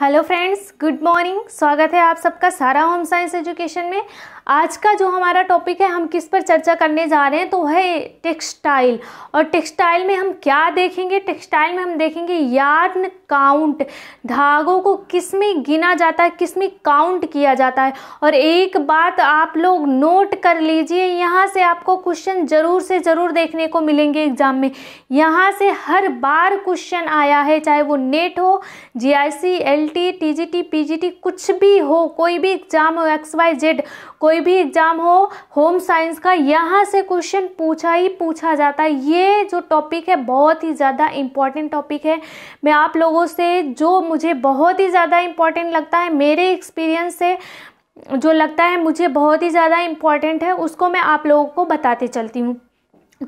hello friends good morning स्वागत है आप सबका सारा होम साइंस एजुकेशन में आज का जो हमारा टॉपिक है हम किस पर चर्चा करने जा रहे हैं तो है टेक्सटाइल और टेक्सटाइल में हम क्या देखेंगे टेक्सटाइल में हम देखेंगे यार्न काउंट धागों को किस में गिना जाता है किस में काउंट किया जाता है और एक बात आप लोग नोट कर लीजिए यहाँ से आपको क्वेश्चन ज़रूर से ज़रूर देखने को मिलेंगे एग्ज़ाम में यहाँ से हर बार क्वेश्चन आया है चाहे वो नेट हो G I C L T T G T P G T कुछ भी हो कोई भी एग्ज़ाम हो एक्स वाई जेड कोई कोई भी एग्ज़ाम हो होम साइंस का यहाँ से क्वेश्चन पूछा ही पूछा जाता है ये जो टॉपिक है बहुत ही ज़्यादा इम्पॉर्टेंट टॉपिक है मैं आप लोगों से जो मुझे बहुत ही ज़्यादा इम्पॉर्टेंट लगता है मेरे एक्सपीरियंस से जो लगता है मुझे बहुत ही ज़्यादा इम्पॉर्टेंट है उसको मैं आप लोगों को बताते चलती हूँ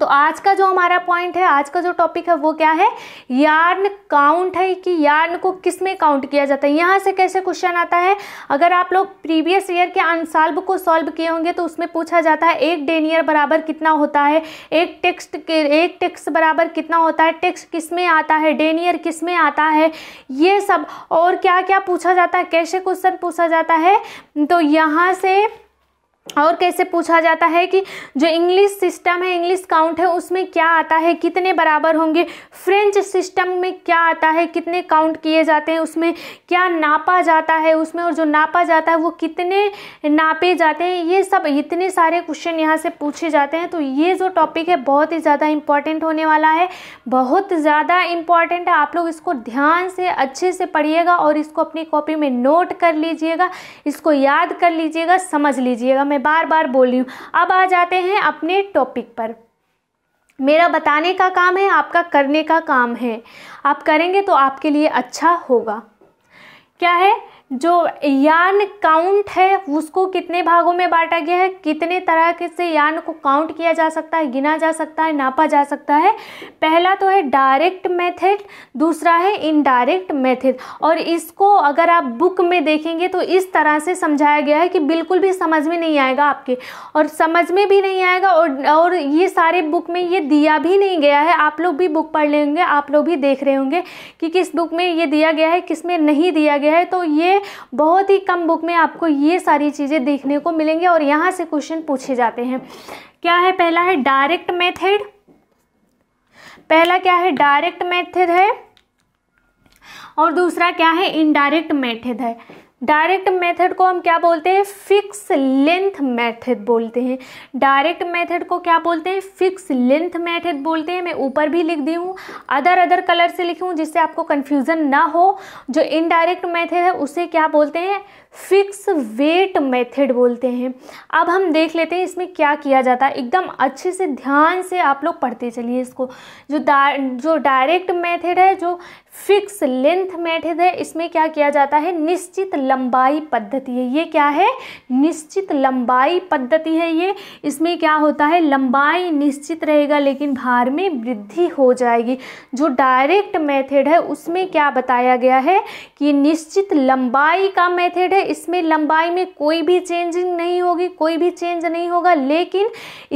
तो आज का जो हमारा पॉइंट है आज का जो टॉपिक है वो क्या है यार्न काउंट है कि यार्न को किस में काउंट किया जाता है यहाँ से कैसे क्वेश्चन आता है अगर आप लोग प्रीवियस ईयर के अनसाल्व को सॉल्व किए होंगे तो उसमें पूछा जाता है एक डेनियर बराबर कितना होता है एक टेक्स्ट के एक टेक्स्ट बराबर कितना होता है टेक्स्ट किस में आता है डेनियर किस में आता है ये सब और क्या क्या पूछा जाता है कैसे क्वेश्चन पूछा जाता है तो यहाँ से और कैसे पूछा जाता है कि जो इंग्लिश सिस्टम है इंग्लिश काउंट है उसमें क्या आता है कितने बराबर होंगे फ्रेंच सिस्टम में क्या आता है कितने काउंट किए जाते हैं उसमें क्या नापा जाता है उसमें और जो नापा जाता है वो कितने नापे जाते हैं ये सब इतने सारे क्वेश्चन यहाँ से पूछे जाते हैं तो ये जो टॉपिक है बहुत ही ज़्यादा इम्पॉर्टेंट होने वाला है बहुत ज़्यादा इम्पॉर्टेंट है आप लोग इसको ध्यान से अच्छे से पढ़िएगा और इसको अपनी कॉपी में नोट कर लीजिएगा इसको याद कर लीजिएगा समझ लीजिएगा मैं मैं बार बार बोल रही हूँ अब आ जाते हैं अपने टॉपिक पर मेरा बताने का काम है आपका करने का काम है आप करेंगे तो आपके लिए अच्छा होगा क्या है जो यान काउंट है उसको कितने भागों में बांटा गया है कितने तरह के से यान को काउंट किया जा सकता है गिना जा सकता है नापा जा सकता है पहला तो है डायरेक्ट मेथड दूसरा है इनडायरेक्ट मेथड और इसको अगर आप बुक में देखेंगे तो इस तरह से समझाया गया है कि बिल्कुल भी समझ में नहीं आएगा आपके और समझ में भी नहीं आएगा और और ये सारे बुक में ये दिया भी नहीं गया है आप लोग भी बुक पढ़ लेंगे आप लोग भी देख रहे होंगे कि किस बुक में ये दिया गया है किस में नहीं दिया गया है तो ये है बहुत ही कम बुक में आपको ये सारी चीज़ें देखने को मिलेंगी और यहाँ से क्वेश्चन पूछे जाते हैं क्या है पहला है डायरेक्ट मेथड पहला क्या है डायरेक्ट मेथड है और दूसरा क्या है इनडायरेक्ट मेथड है डायरेक्ट मेथड को हम क्या बोलते हैं फिक्स लेंथ मेथड बोलते हैं डायरेक्ट मेथड को क्या बोलते हैं फिक्स लेंथ मेथड बोलते हैं मैं ऊपर भी लिख दी हूँ अदर अदर कलर से लिखी हूँ जिससे आपको कन्फ्यूज़न ना हो जो इनडायरेक्ट मेथड है उसे क्या बोलते हैं फिक्स वेट मेथड बोलते हैं अब हम देख लेते हैं इसमें क्या किया जाता है एकदम अच्छे से ध्यान से आप लोग पढ़ते चलिए इसको जो जो डायरेक्ट मेथड है जो फिक्स लेंथ मेथड है इसमें क्या किया जाता है निश्चित लंबाई पद्धति है ये क्या है निश्चित लंबाई पद्धति है ये इसमें क्या होता है लंबाई निश्चित रहेगा लेकिन भार में वृद्धि हो जाएगी जो डायरेक्ट मेथड है उसमें क्या बताया गया है कि निश्चित लंबाई का मेथड है इसमें लंबाई में कोई भी चेंजिंग नहीं होगी कोई भी चेंज नहीं होगा लेकिन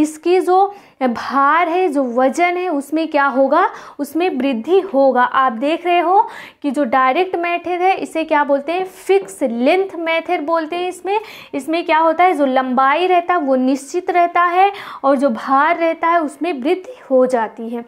इसकी जो भार है जो वजन है उसमें क्या होगा उसमें वृद्धि होगा आप देख रहे हो कि जो डायरेक्ट मेथड है इसे क्या बोलते हैं फिक्स लेंथ मेथड बोलते हैं इसमें इसमें क्या होता है जो लंबाई रहता है वो निश्चित रहता है और जो भार रहता है उसमें वृद्धि हो जाती है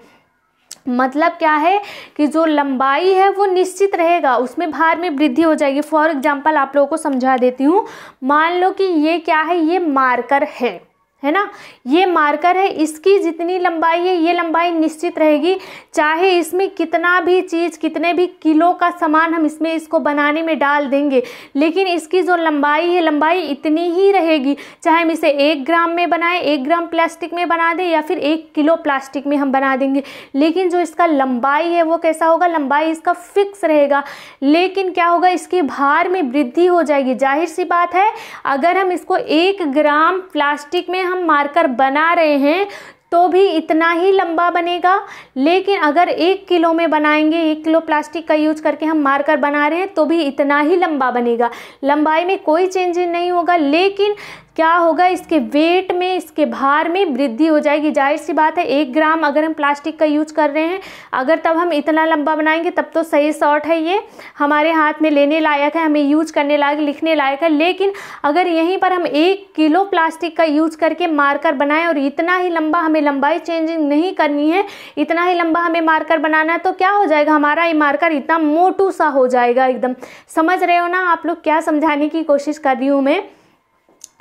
मतलब क्या है कि जो लंबाई है वो निश्चित रहेगा उसमें भार में वृद्धि हो जाएगी फॉर एग्जाम्पल आप लोगों को समझा देती हूँ मान लो कि ये क्या है ये मार्कर है है ना ये मार्कर है इसकी जितनी लंबाई है ये लंबाई निश्चित रहेगी चाहे इसमें कितना भी चीज़ कितने भी किलो का सामान हम इसमें इसको बनाने में डाल देंगे लेकिन इसकी जो लंबाई है लंबाई इतनी ही रहेगी चाहे हम इसे एक ग्राम में बनाएं एक ग्राम प्लास्टिक में बना दें या फिर एक किलो प्लास्टिक में हम बना देंगे लेकिन जो इसका लंबाई है वो कैसा होगा लंबाई इसका फिक्स रहेगा लेकिन क्या होगा इसके भार में वृद्धि हो जाएगी जाहिर सी बात है अगर हम इसको एक ग्राम प्लास्टिक में हम मार्कर बना रहे हैं तो भी इतना ही लंबा बनेगा लेकिन अगर एक किलो में बनाएंगे एक किलो प्लास्टिक का यूज करके हम मार्कर बना रहे हैं तो भी इतना ही लंबा बनेगा लंबाई में कोई चेंज नहीं होगा लेकिन क्या होगा इसके वेट में इसके भार में वृद्धि हो जाएगी जाहिर सी बात है एक ग्राम अगर हम प्लास्टिक का यूज कर रहे हैं अगर तब हम इतना लंबा बनाएंगे तब तो सही शॉर्ट है ये हमारे हाथ में लेने लायक है हमें यूज करने लायक लिखने लायक है लेकिन अगर यहीं पर हम एक किलो प्लास्टिक का यूज करके मार्कर बनाएं और इतना ही लंबा हमें लंबाई चेंजिंग नहीं करनी है इतना ही लंबा हमें मार्कर बनाना है तो क्या हो जाएगा हमारा ये मार्कर इतना मोटू सा हो जाएगा एकदम समझ रहे हो ना आप लोग क्या समझाने की कोशिश कर रही हूँ मैं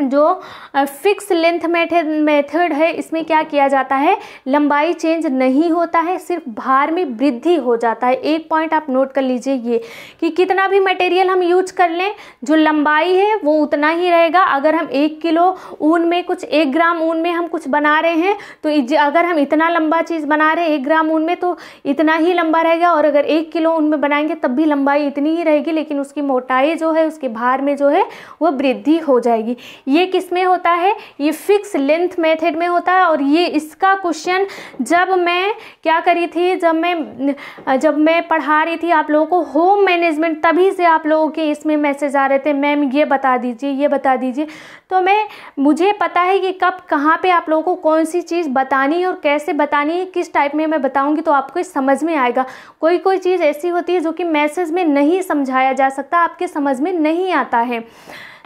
जो फिक्स लेंथ मेथड मेथड है इसमें क्या किया जाता है लंबाई चेंज नहीं होता है सिर्फ भार में वृद्धि हो जाता है एक पॉइंट आप नोट कर लीजिए ये कि कितना भी मटेरियल हम यूज कर लें जो लंबाई है वो उतना ही रहेगा अगर हम एक किलो ऊन में कुछ एक ग्राम ऊन में हम कुछ बना रहे हैं तो अगर हम इतना लंबा चीज़ बना रहे हैं एक ग्राम ऊन में तो इतना ही लंबा रहेगा और अगर एक किलो ऊन में बनाएंगे तब भी लंबाई इतनी ही रहेगी लेकिन उसकी मोटाई जो है उसके भार में जो है वह वृद्धि हो जाएगी ये किस में होता है ये फिक्स लेंथ मेथड में होता है और ये इसका क्वेश्चन जब मैं क्या करी थी जब मैं जब मैं पढ़ा रही थी आप लोगों को होम मैनेजमेंट तभी से आप लोगों के इसमें मैसेज आ रहे थे मैम ये बता दीजिए ये बता दीजिए तो मैं मुझे पता है कि कब कहाँ पे आप लोगों को कौन सी चीज़ बतानी है और कैसे बतानी है किस टाइप में मैं बताऊँगी तो आपको समझ में आएगा कोई कोई चीज़ ऐसी होती है जो कि मैसेज में नहीं समझाया जा सकता आपके समझ में नहीं आता है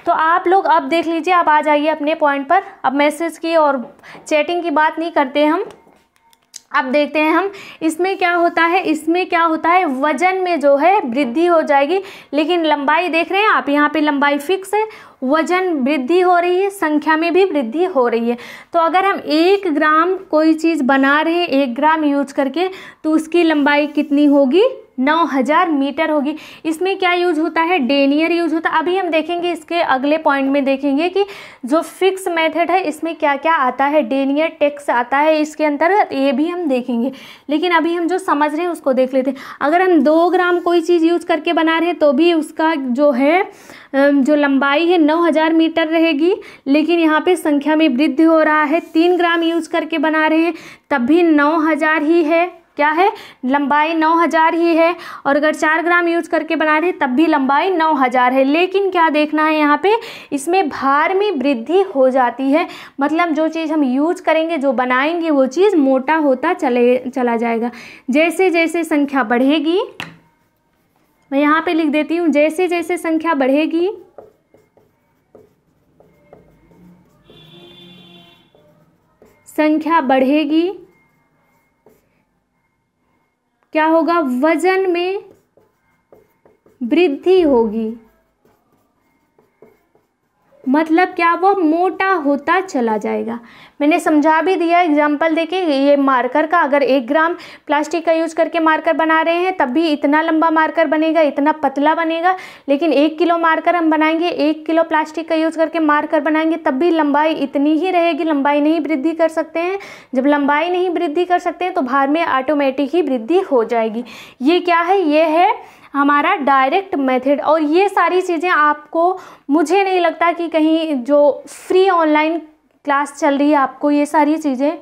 तो आप लोग अब देख लीजिए आप आ जाइए अपने पॉइंट पर अब मैसेज की और चैटिंग की बात नहीं करते हम अब देखते हैं हम इसमें क्या होता है इसमें क्या होता है वजन में जो है वृद्धि हो जाएगी लेकिन लंबाई देख रहे हैं आप यहाँ पे लंबाई फिक्स है वजन वृद्धि हो रही है संख्या में भी वृद्धि हो रही है तो अगर हम एक ग्राम कोई चीज़ बना रहे हैं एक ग्राम यूज करके तो उसकी लंबाई कितनी होगी 9000 मीटर होगी इसमें क्या यूज होता है डेनियर यूज होता है अभी हम देखेंगे इसके अगले पॉइंट में देखेंगे कि जो फिक्स मेथड है इसमें क्या क्या आता है डेनियर टेक्स आता है इसके अंतर्गत ये भी हम देखेंगे लेकिन अभी हम जो समझ रहे हैं उसको देख लेते हैं अगर हम दो ग्राम कोई चीज़ यूज करके बना रहे हैं तो भी उसका जो है जो लंबाई है हज़ार मीटर रहेगी लेकिन यहाँ पे संख्या में वृद्धि हो रहा है तीन ग्राम यूज करके बना रहे हैं तब भी हज़ार ही है क्या है लंबाई 9000 ही है और अगर चार ग्राम यूज करके बना रहे तब भी लंबाई 9000 है लेकिन क्या देखना है यहाँ पे इसमें भार में वृद्धि हो जाती है मतलब जो चीज़ हम यूज करेंगे जो बनाएंगे वो चीज़ मोटा होता चले चला जाएगा जैसे जैसे संख्या बढ़ेगी मैं यहाँ पे लिख देती हूँ जैसे जैसे संख्या बढ़ेगी संख्या बढ़ेगी क्या होगा वजन में वृद्धि होगी मतलब क्या वो मोटा होता चला जाएगा मैंने समझा भी दिया एग्जाम्पल देखिए ये मार्कर का अगर एक ग्राम प्लास्टिक का यूज़ करके मार्कर बना रहे हैं तब भी इतना लंबा मार्कर बनेगा इतना पतला बनेगा लेकिन एक किलो मार्कर हम बनाएंगे एक किलो प्लास्टिक का यूज़ करके मार्कर बनाएंगे तब भी लंबाई इतनी ही रहेगी लंबाई नहीं वृद्धि कर सकते हैं जब लंबाई नहीं वृद्धि कर सकते हैं तो भार में ऑटोमेटिक ही वृद्धि हो जाएगी ये क्या है ये है हमारा डायरेक्ट मेथड और ये सारी चीज़ें आपको मुझे नहीं लगता कि कहीं जो फ्री ऑनलाइन क्लास चल रही है आपको ये सारी चीज़ें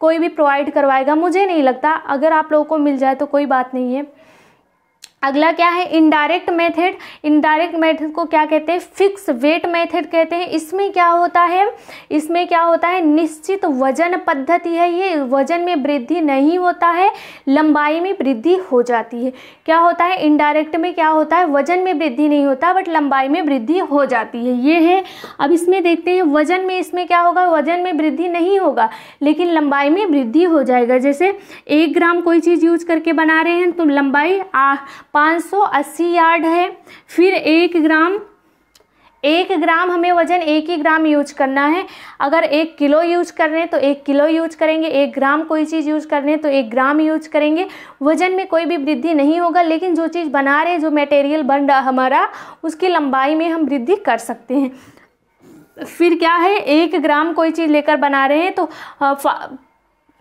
कोई भी प्रोवाइड करवाएगा मुझे नहीं लगता अगर आप लोगों को मिल जाए तो कोई बात नहीं है अगला क्या है इनडायरेक्ट मेथड इनडायरेक्ट मेथड को क्या कहते हैं फिक्स वेट मेथड कहते हैं इसमें क्या होता है इसमें क्या होता है निश्चित वजन पद्धति है ये वजन में वृद्धि नहीं होता है लंबाई में वृद्धि हो जाती है क्या होता है इनडायरेक्ट में क्या होता है वजन में वृद्धि नहीं होता बट लंबाई में वृद्धि हो जाती है ये है अब इसमें देखते हैं वजन में इसमें क्या होगा वजन में वृद्धि नहीं होगा लेकिन लंबाई में वृद्धि हो जाएगा जैसे एक ग्राम कोई चीज़ यूज करके बना रहे हैं तो लंबाई आ 580 यार्ड है फिर एक ग्राम एक ग्राम हमें वजन एक ही ग्राम यूज करना है अगर एक किलो यूज कर रहे हैं तो एक किलो यूज करेंगे एक ग्राम कोई चीज़ यूज कर रहे हैं तो एक ग्राम यूज करेंगे वजन में कोई भी वृद्धि नहीं होगा लेकिन जो चीज़ बना रहे हैं जो मटेरियल बन रहा हमारा उसकी लंबाई में हम वृद्धि कर सकते हैं फिर क्या है एक ग्राम कोई चीज़ लेकर बना रहे हैं तो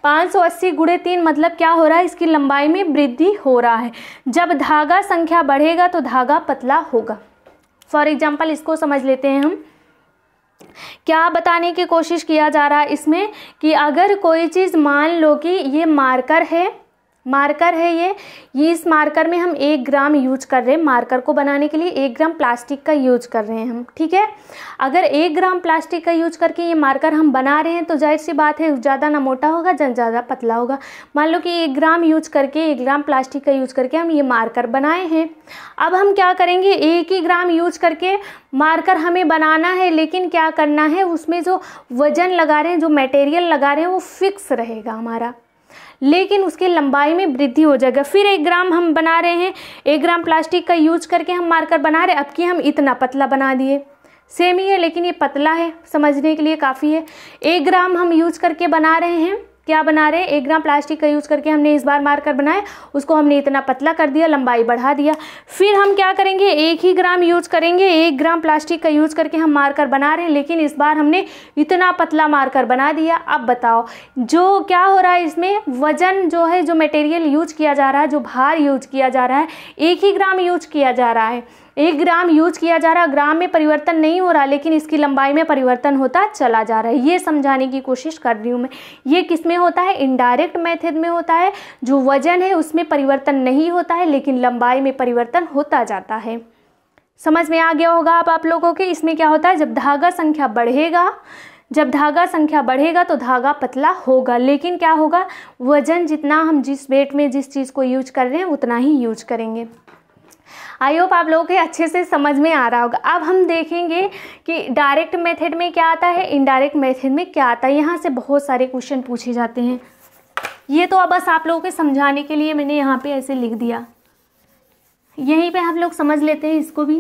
पाँच सौ अस्सी गुड़े तीन मतलब क्या हो रहा है इसकी लंबाई में वृद्धि हो रहा है जब धागा संख्या बढ़ेगा तो धागा पतला होगा फॉर एग्जाम्पल इसको समझ लेते हैं हम क्या बताने की कोशिश किया जा रहा है इसमें कि अगर कोई चीज़ मान लो कि ये मार्कर है मार्कर है ये ये इस मार्कर में हम एक ग्राम यूज कर रहे हैं मार्कर को बनाने के लिए एक ग्राम प्लास्टिक का यूज कर रहे हैं हम ठीक है अगर एक ग्राम प्लास्टिक का यूज करके ये मार्कर हम बना रहे हैं तो जाहिर सी बात है ज़्यादा ना मोटा होगा ज़्यादा पतला होगा मान लो कि एक ग्राम यूज करके एक ग्राम प्लास्टिक का यूज करके हम ये मार्कर बनाए हैं अब हम क्या करेंगे एक ही ग्राम यूज करके मार्कर हमें बनाना है लेकिन क्या करना है उसमें जो वजन लगा रहे हैं जो मटेरियल लगा रहे हैं वो फिक्स रहेगा हमारा लेकिन उसकी लंबाई में वृद्धि हो जाएगा फिर एक ग्राम हम बना रहे हैं एक ग्राम प्लास्टिक का यूज करके हम मार्कर बना रहे अब कि हम इतना पतला बना दिए सेम ही है लेकिन ये पतला है समझने के लिए काफ़ी है एक ग्राम हम यूज करके बना रहे हैं क्या बना रहे हैं एक ग्राम प्लास्टिक का यूज़ करके हमने इस बार मार्कर बनाया उसको हमने इतना पतला कर दिया लंबाई बढ़ा दिया फिर हम क्या करेंगे एक ही ग्राम यूज़ करेंगे एक ग्राम प्लास्टिक का यूज़ करके हम मार्कर बना रहे हैं लेकिन इस बार हमने इतना पतला मार्कर बना दिया अब बताओ जो क्या हो रहा है इसमें वजन जो है जो मटेरियल यूज किया जा रहा है जो भार यूज किया जा रहा है एक ही ग्राम यूज किया जा रहा है एक ग्राम यूज किया जा रहा ग्राम में परिवर्तन नहीं हो रहा लेकिन इसकी लंबाई में परिवर्तन होता चला जा रहा है ये समझाने की कोशिश कर रही हूँ मैं ये किस में होता है इनडायरेक्ट मेथड में होता है जो वजन है उसमें परिवर्तन नहीं होता है लेकिन लंबाई में परिवर्तन होता जाता है समझ में आ गया होगा आप आप लोगों के इसमें क्या होता है जब धागा संख्या बढ़ेगा जब धागा संख्या बढ़ेगा तो धागा पतला होगा लेकिन क्या होगा वजन जितना हम जिस वेट में जिस चीज़ को यूज कर रहे हैं उतना ही यूज करेंगे आई होप आप लोगों के अच्छे से समझ में आ रहा होगा अब हम देखेंगे कि डायरेक्ट मेथड में क्या आता है इनडायरेक्ट मेथड में क्या आता है यहाँ से बहुत सारे क्वेश्चन पूछे जाते हैं ये तो अब बस आप लोगों के समझाने के लिए मैंने यहाँ पे ऐसे लिख दिया यहीं पे हम लोग समझ लेते हैं इसको भी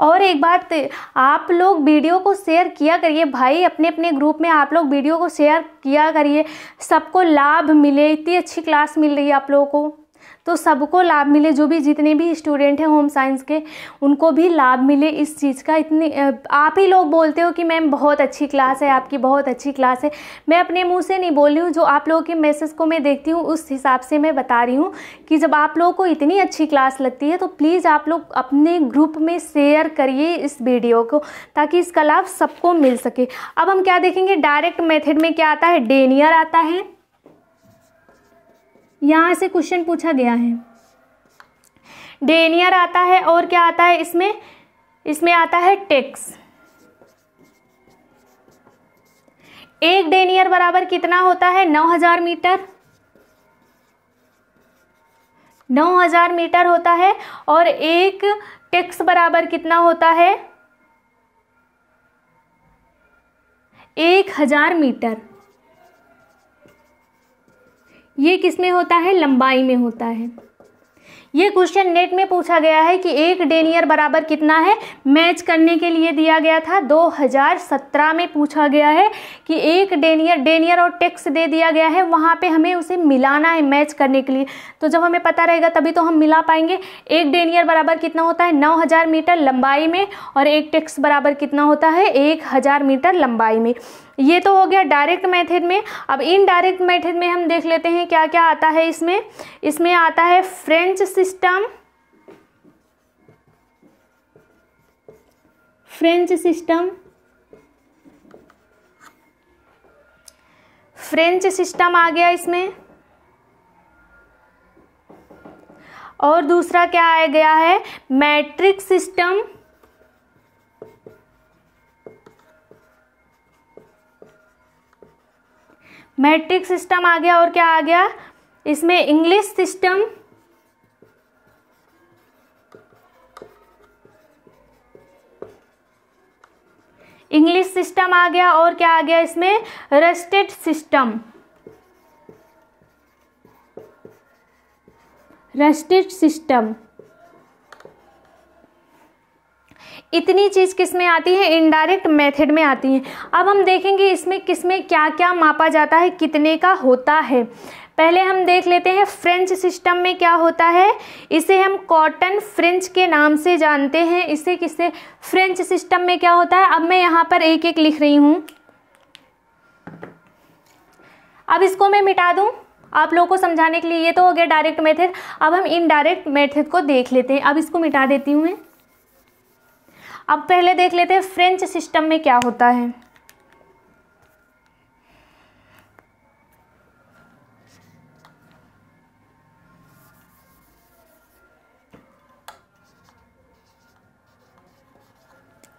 और एक बात आप लोग वीडियो को शेयर किया करिए भाई अपने अपने ग्रुप में आप लोग वीडियो को शेयर किया करिए सबको लाभ मिले इतनी अच्छी क्लास मिल रही है आप लोगों को तो सबको लाभ मिले जो भी जितने भी स्टूडेंट हैं होम साइंस के उनको भी लाभ मिले इस चीज़ का इतनी आप ही लोग बोलते हो कि मैम बहुत अच्छी क्लास है आपकी बहुत अच्छी क्लास है मैं अपने मुँह से नहीं बोल रही हूँ जो आप लोगों के मैसेज को मैं देखती हूँ उस हिसाब से मैं बता रही हूँ कि जब आप लोगों को इतनी अच्छी क्लास लगती है तो प्लीज़ आप लोग अपने ग्रुप में शेयर करिए इस वीडियो को ताकि इसका लाभ सबको मिल सके अब हम क्या देखेंगे डायरेक्ट मेथड में क्या आता है डेनियर आता है यहाँ से क्वेश्चन पूछा गया है डेनियर आता है और क्या आता है इसमें इसमें आता है टेक्स एक डेनियर बराबर कितना होता है नौ हजार मीटर नौ हजार मीटर होता है और एक टेक्स बराबर कितना होता है एक हजार मीटर ये किस में होता है लंबाई में होता है ये क्वेश्चन नेट में पूछा गया है कि एक डेनियर बराबर कितना है मैच करने के लिए दिया गया था 2017 में पूछा गया है कि एक डेनियर डेनियर और टैक्स दे दिया गया है वहाँ पे हमें उसे मिलाना है मैच करने के लिए तो जब हमें पता रहेगा तभी तो हम मिला पाएंगे एक डेनियर बराबर कितना होता है 9000 मीटर लंबाई में और एक टैक्स बराबर कितना होता है एक मीटर लंबाई में ये तो हो गया डायरेक्ट मेथड में अब इनडायरेक्ट मेथड में हम देख लेते हैं क्या क्या आता है इसमें इसमें आता है French system French system French system आ गया इसमें और दूसरा क्या आ गया है मैट्रिक सिस्टम मैट्रिक सिस्टम आ गया और क्या आ गया इसमें इंग्लिश सिस्टम इंग्लिश सिस्टम आ गया और क्या आ गया इसमें रस्टेड सिस्टम रस्टेड सिस्टम इतनी चीज़ किस में आती है इनडायरेक्ट मेथड में आती है अब हम देखेंगे इसमें किस में क्या क्या मापा जाता है कितने का होता है पहले हम देख लेते हैं फ्रेंच सिस्टम में क्या होता है इसे हम कॉटन फ्रेंच के नाम से जानते हैं इसे किसे फ्रेंच सिस्टम में क्या होता है अब मैं यहाँ पर एक एक लिख रही हूँ अब इसको मैं मिटा दूँ आप लोगों को समझाने के लिए ये तो हो गया डायरेक्ट मेथड अब हम इनडायरेक्ट मेथड को देख लेते हैं अब इसको मिटा देती हूँ मैं अब पहले देख लेते हैं फ्रेंच सिस्टम में क्या होता है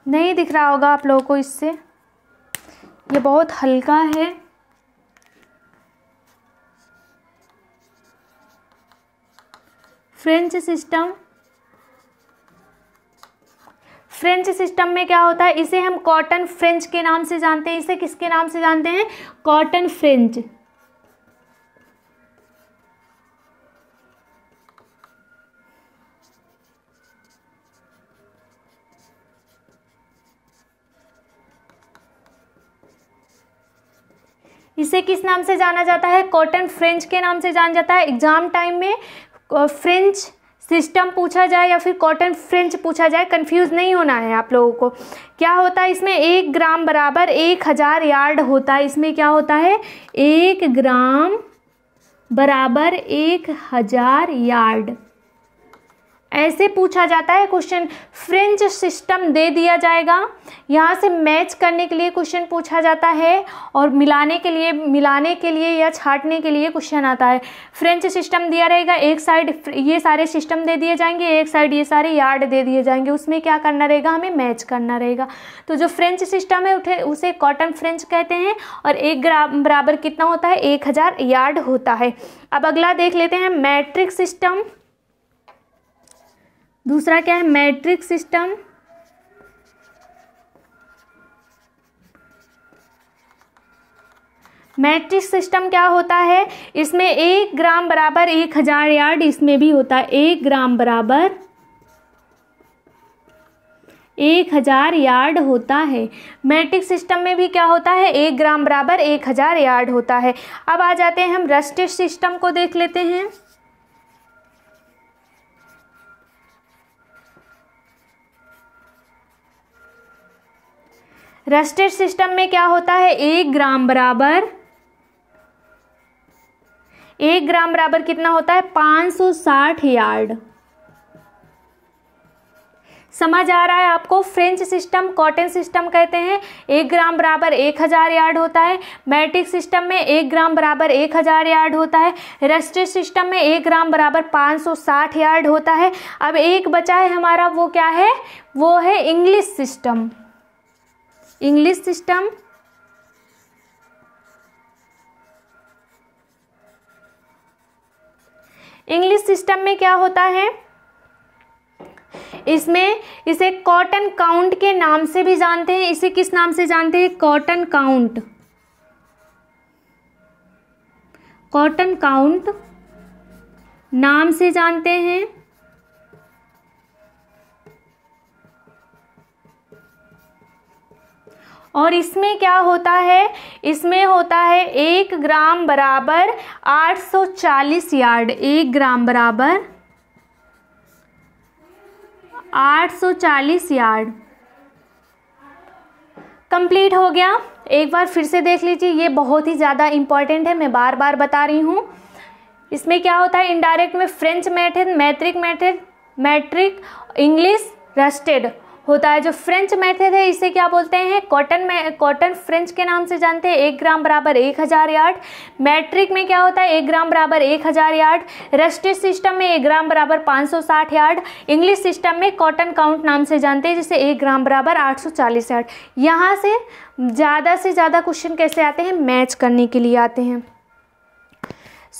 नहीं दिख रहा होगा आप लोगों को इससे ये बहुत हल्का है फ्रेंच सिस्टम फ्रेंच सिस्टम में क्या होता है इसे हम कॉटन फ्रेंच के नाम से जानते हैं इसे किसके नाम से जानते हैं कॉटन फ्रेंच इसे किस नाम से जाना जाता है कॉटन फ्रेंच के नाम से जाना जाता है एग्जाम टाइम में फ्रेंच सिस्टम पूछा जाए या फिर कॉटन फ्रेंच पूछा जाए कंफ्यूज नहीं होना है आप लोगों को क्या होता है इसमें एक ग्राम बराबर एक हज़ार यार्ड होता है इसमें क्या होता है एक ग्राम बराबर एक हज़ार यार्ड ऐसे पूछा जाता है क्वेश्चन फ्रिंज सिस्टम दे दिया जाएगा यहाँ से मैच करने के लिए क्वेश्चन पूछा जाता है और मिलाने के लिए मिलाने के लिए या छाटने के लिए क्वेश्चन आता है फ्रेंच सिस्टम दिया रहेगा एक साइड ये सारे सिस्टम दे दिए जाएंगे एक साइड ये सारे यार्ड दे दिए जाएंगे उसमें क्या करना रहेगा हमें मैच करना रहेगा तो जो फ्रेंच सिस्टम है उठे उसे कॉटन फ्रेंच कहते हैं और एक बराबर कितना होता है एक यार्ड होता है अब अगला देख लेते हैं मैट्रिक सिस्टम दूसरा क्या है मैट्रिक सिस्टम मैट्रिक सिस्टम क्या होता है इसमें एक ग्राम बराबर एक हजार यार्ड इसमें भी होता है एक ग्राम बराबर एक हजार यार्ड होता है मैट्रिक सिस्टम में भी क्या होता है एक ग्राम बराबर एक हजार यार्ड होता है अब आ जाते हैं हम रस्टिक सिस्टम को देख लेते हैं रस्टेड सिस्टम में क्या होता है एक ग्राम बराबर एक ग्राम बराबर कितना होता है 560 यार्ड समझ आ रहा है आपको फ्रेंच सिस्टम कॉटन सिस्टम कहते हैं एक ग्राम बराबर एक हज़ार यार्ड होता है मैट्रिक सिस्टम में एक ग्राम बराबर एक हज़ार यार्ड होता है रस्टेड सिस्टम में एक ग्राम बराबर पाँच सौ साठ यार्ड होता है अब एक बचा है हमारा वो क्या है वो है English system English system English system में क्या होता है इसमें इसे कॉटन काउंट के नाम से भी जानते हैं इसे किस नाम से जानते हैं कॉटन काउंट कॉटन काउंट नाम से जानते हैं और इसमें क्या होता है इसमें होता है एक ग्राम बराबर 840 यार्ड एक ग्राम बराबर 840 यार्ड कंप्लीट हो गया एक बार फिर से देख लीजिए ये बहुत ही ज़्यादा इम्पॉर्टेंट है मैं बार बार बता रही हूँ इसमें क्या होता है इनडायरेक्ट में फ्रेंच मैथिन मैट्रिक मैथिन मैट्रिक इंग्लिश रस्टेड होता है जो फ्रेंच मेथड है इसे क्या बोलते हैं कॉटन में कॉटन फ्रेंच के नाम से जानते हैं एक ग्राम बराबर एक हज़ार यार्ड मैट्रिक में क्या होता है एक ग्राम बराबर एक हज़ार यार्ड रस्टिस सिस्टम में एक ग्राम बराबर पाँच सौ साठ यार्ड इंग्लिश सिस्टम में कॉटन काउंट नाम से जानते हैं जिसे एक ग्राम बराबर आठ सौ चालीस यार्ड यहाँ से ज़्यादा से ज़्यादा क्वेश्चन कैसे आते हैं मैच करने के लिए आते हैं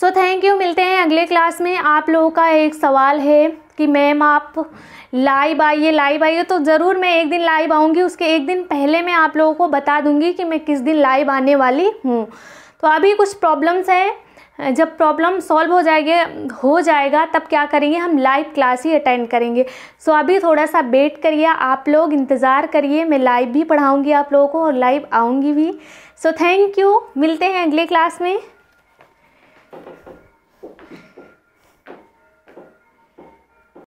सो थैंक यू मिलते हैं अगले क्लास में आप लोगों का एक सवाल है कि मैम आप लाइव आइए लाइव आइए तो ज़रूर मैं एक दिन लाइव आऊँगी उसके एक दिन पहले मैं आप लोगों को बता दूँगी कि मैं किस दिन लाइव आने वाली हूँ तो अभी कुछ प्रॉब्लम्स हैं जब प्रॉब्लम सॉल्व हो जाएगी हो जाएगा तब क्या करेंगे हम लाइव क्लास ही अटेंड करेंगे सो अभी थोड़ा सा वेट करिए आप लोग इंतज़ार करिए मैं लाइव भी पढ़ाऊँगी आप लोगों को और लाइव आऊँगी भी सो थैंक यू मिलते हैं अगले क्लास में